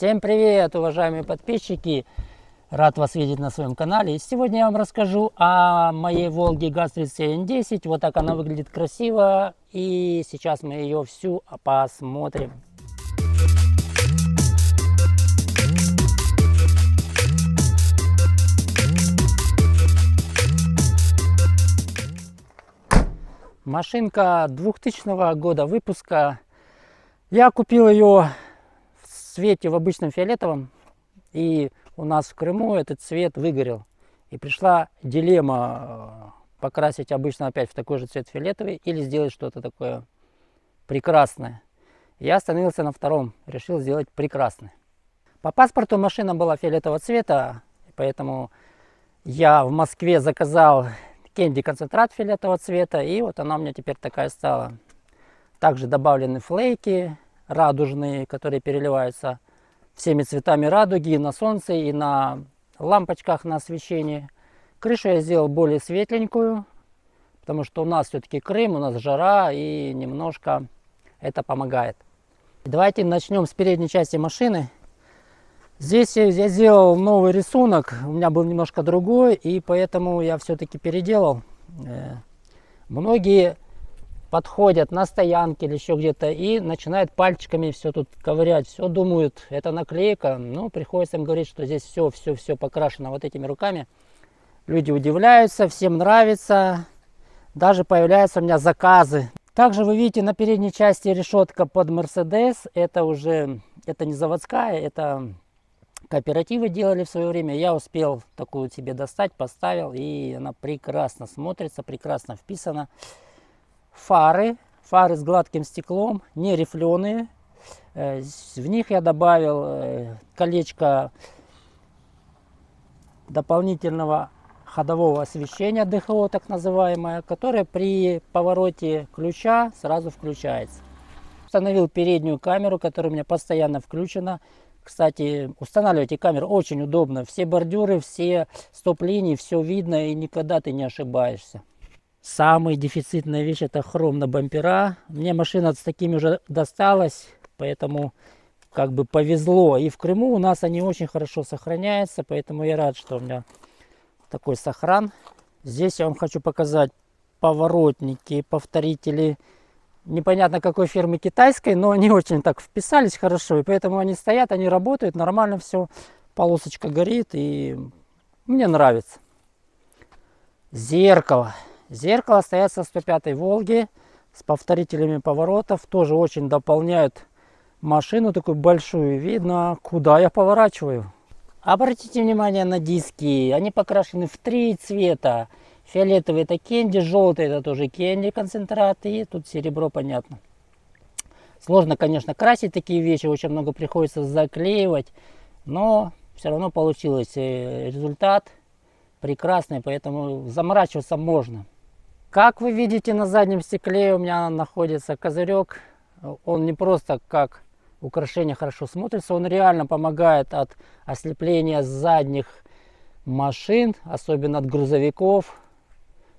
Всем привет, уважаемые подписчики! Рад вас видеть на своем канале. сегодня я вам расскажу о моей Волге ГАЗ-3710. Вот так она выглядит красиво. И сейчас мы ее всю посмотрим. Машинка 2000 года выпуска. Я купил ее цвете в обычном фиолетовом, и у нас в Крыму этот цвет выгорел. И пришла дилемма э, покрасить обычно опять в такой же цвет фиолетовый или сделать что-то такое прекрасное. Я остановился на втором, решил сделать прекрасное. По паспорту машина была фиолетового цвета, поэтому я в Москве заказал кенди концентрат фиолетового цвета, и вот она у меня теперь такая стала. Также добавлены флейки, радужные, которые переливаются всеми цветами радуги и на солнце, и на лампочках на освещении. Крышу я сделал более светленькую, потому что у нас все-таки Крым, у нас жара, и немножко это помогает. Давайте начнем с передней части машины. Здесь я сделал новый рисунок, у меня был немножко другой, и поэтому я все-таки переделал. Э, многие подходят на стоянке или еще где-то и начинают пальчиками все тут ковырять, все думают, это наклейка, ну, приходится им говорить, что здесь все, все, все покрашено вот этими руками. Люди удивляются, всем нравится, даже появляются у меня заказы. Также вы видите на передней части решетка под Мерседес, это уже, это не заводская, это кооперативы делали в свое время. Я успел такую себе достать, поставил, и она прекрасно смотрится, прекрасно вписана фары, фары с гладким стеклом, не рифленые. Э, в них я добавил э, колечко дополнительного ходового освещения, ДХО так называемое, которое при повороте ключа сразу включается. Установил переднюю камеру, которая у меня постоянно включена. Кстати, устанавливайте камеру, очень удобно. Все бордюры, все стоп-линии, все видно и никогда ты не ошибаешься. Самый дефицитная вещь это хром на бампера. Мне машина с такими уже досталась, поэтому как бы повезло. И в Крыму у нас они очень хорошо сохраняются, поэтому я рад, что у меня такой сохран. Здесь я вам хочу показать поворотники, повторители. Непонятно какой фирмы китайской, но они очень так вписались хорошо. И поэтому они стоят, они работают, нормально все. Полосочка горит и мне нравится. Зеркало. Зеркало стоят со 105 Волги с повторителями поворотов. Тоже очень дополняют машину, такую большую. Видно, куда я поворачиваю. Обратите внимание на диски. Они покрашены в три цвета. Фиолетовый это кенди, желтый это тоже кенди концентрат. И тут серебро, понятно. Сложно, конечно, красить такие вещи. Очень много приходится заклеивать. Но все равно получилось э, результат прекрасный. Поэтому заморачиваться можно. Как вы видите, на заднем стекле у меня находится козырек. Он не просто как украшение хорошо смотрится, он реально помогает от ослепления задних машин, особенно от грузовиков.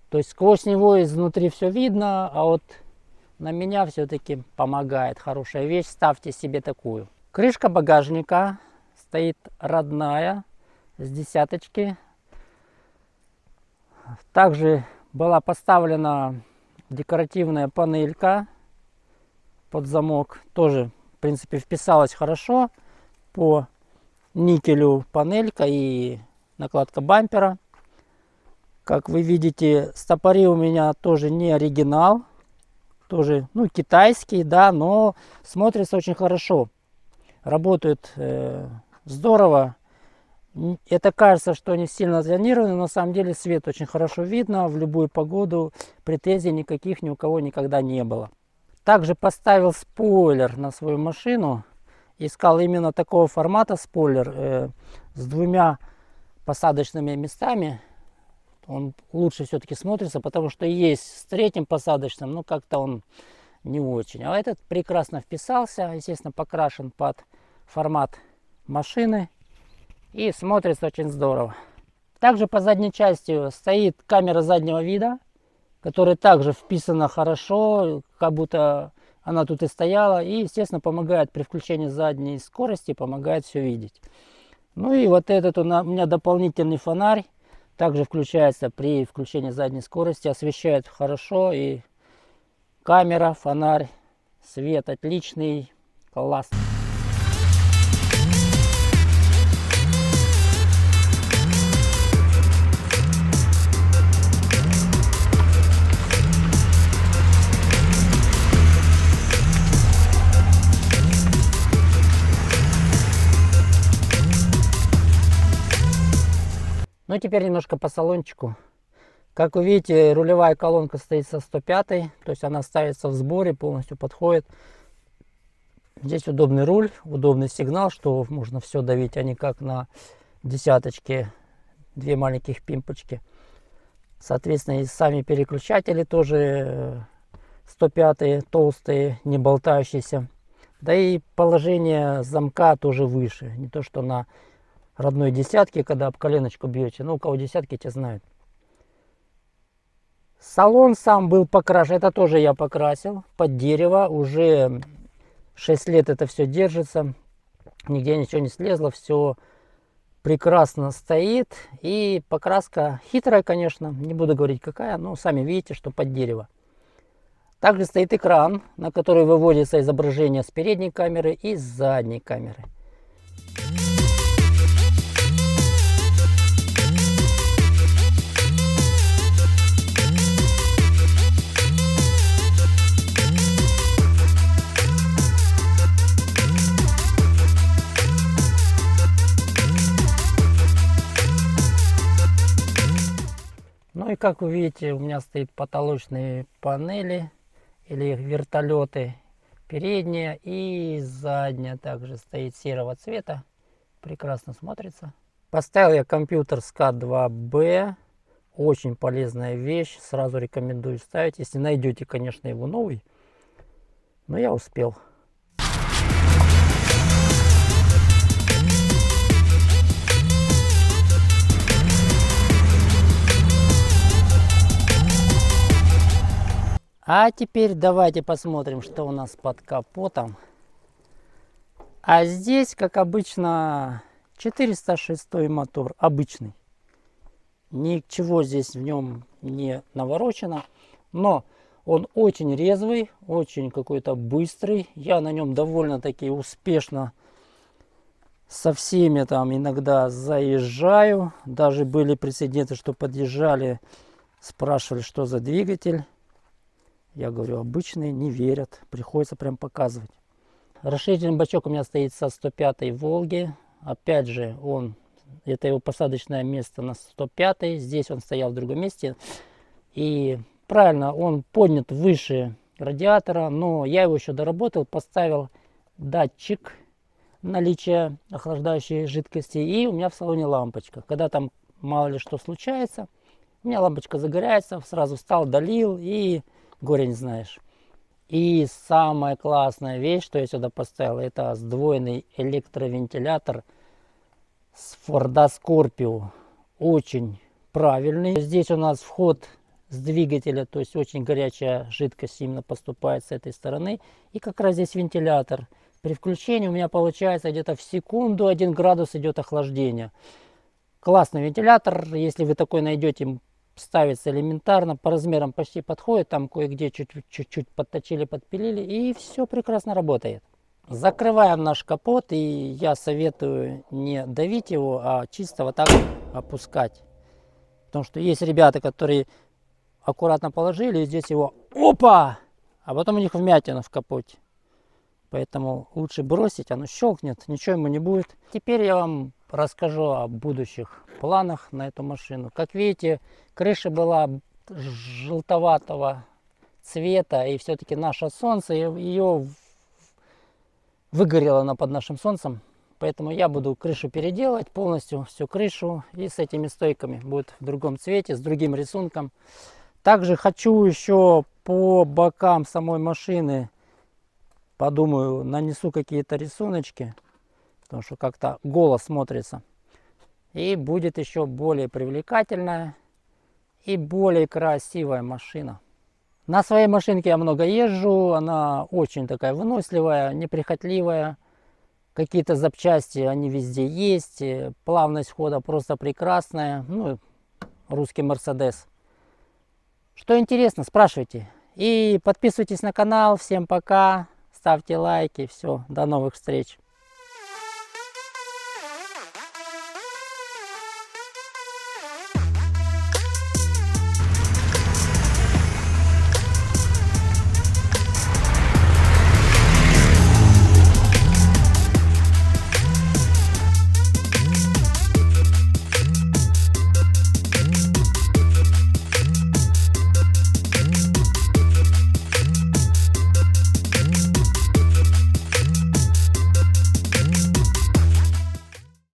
То есть сквозь него изнутри все видно, а вот на меня все-таки помогает. Хорошая вещь, ставьте себе такую. Крышка багажника стоит родная, с десяточки. Также была поставлена декоративная панелька под замок. Тоже, в принципе, вписалась хорошо по никелю панелька и накладка бампера. Как вы видите, стопори у меня тоже не оригинал. Тоже, ну, китайские, да, но смотрится очень хорошо. Работают э, здорово. Это кажется, что они сильно зонированы, но на самом деле свет очень хорошо видно, в любую погоду претензий никаких ни у кого никогда не было. Также поставил спойлер на свою машину, искал именно такого формата спойлер э, с двумя посадочными местами. Он лучше все-таки смотрится, потому что есть с третьим посадочным, но как-то он не очень. А этот прекрасно вписался, естественно, покрашен под формат машины и смотрится очень здорово. Также по задней части стоит камера заднего вида, которая также вписана хорошо, как будто она тут и стояла. И, естественно, помогает при включении задней скорости, помогает все видеть. Ну и вот этот у меня дополнительный фонарь. Также включается при включении задней скорости. Освещает хорошо и камера, фонарь, свет отличный, класс. Ну, теперь немножко по салончику. Как вы видите, рулевая колонка стоит со 105, то есть она ставится в сборе, полностью подходит. Здесь удобный руль, удобный сигнал, что можно все давить, а не как на десяточке, две маленьких пимпочки. Соответственно, и сами переключатели тоже 105 э, толстые, не болтающиеся. Да и положение замка тоже выше, не то что на родной десятки, когда об коленочку бьете. Ну, у кого десятки, те знают. Салон сам был покрашен. Это тоже я покрасил под дерево. Уже 6 лет это все держится. Нигде ничего не слезло. Все прекрасно стоит. И покраска хитрая, конечно. Не буду говорить какая, но сами видите, что под дерево. Также стоит экран, на который выводится изображение с передней камеры и с задней камеры. как вы видите, у меня стоит потолочные панели или их вертолеты. Передняя и задняя также стоит серого цвета. Прекрасно смотрится. Поставил я компьютер SCAD 2B. Очень полезная вещь. Сразу рекомендую ставить, если найдете, конечно, его новый. Но я успел. А теперь давайте посмотрим, что у нас под капотом. А здесь, как обычно, 406 мотор, обычный. Ничего здесь в нем не наворочено. Но он очень резвый, очень какой-то быстрый. Я на нем довольно-таки успешно со всеми там иногда заезжаю. Даже были прецеденты, что подъезжали, спрашивали, что за двигатель. Я говорю, обычные не верят, приходится прям показывать. Расширительный бачок у меня стоит со 105 Волги. Опять же, он, это его посадочное место на 105. Здесь он стоял в другом месте. И правильно, он поднят выше радиатора, но я его еще доработал, поставил датчик наличия охлаждающей жидкости. И у меня в салоне лампочка. Когда там мало ли что случается, у меня лампочка загорается, сразу встал, долил и горя не знаешь. И самая классная вещь, что я сюда поставил, это сдвоенный электровентилятор с Форда Скорпио. Очень правильный. Здесь у нас вход с двигателя, то есть очень горячая жидкость именно поступает с этой стороны. И как раз здесь вентилятор. При включении у меня получается где-то в секунду 1 градус идет охлаждение. Классный вентилятор, если вы такой найдете, ставится элементарно, по размерам почти подходит, там кое-где чуть-чуть подточили, подпилили, и все прекрасно работает. Закрываем наш капот, и я советую не давить его, а чисто вот так опускать. Потому что есть ребята, которые аккуратно положили, и здесь его опа! А потом у них вмятина в капоте. Поэтому лучше бросить, оно щелкнет, ничего ему не будет. Теперь я вам расскажу о будущих планах на эту машину. Как видите, крыша была желтоватого цвета, и все-таки наше солнце ее выгорело она под нашим солнцем. Поэтому я буду крышу переделать полностью, всю крышу, и с этими стойками будет в другом цвете, с другим рисунком. Также хочу еще по бокам самой машины, подумаю, нанесу какие-то рисуночки потому что как-то голос смотрится. И будет еще более привлекательная и более красивая машина. На своей машинке я много езжу, она очень такая выносливая, неприхотливая. Какие-то запчасти, они везде есть, э, плавность хода просто прекрасная. Ну, русский Мерседес. Что интересно, спрашивайте. И подписывайтесь на канал. Всем пока, ставьте лайки. Все, до новых встреч.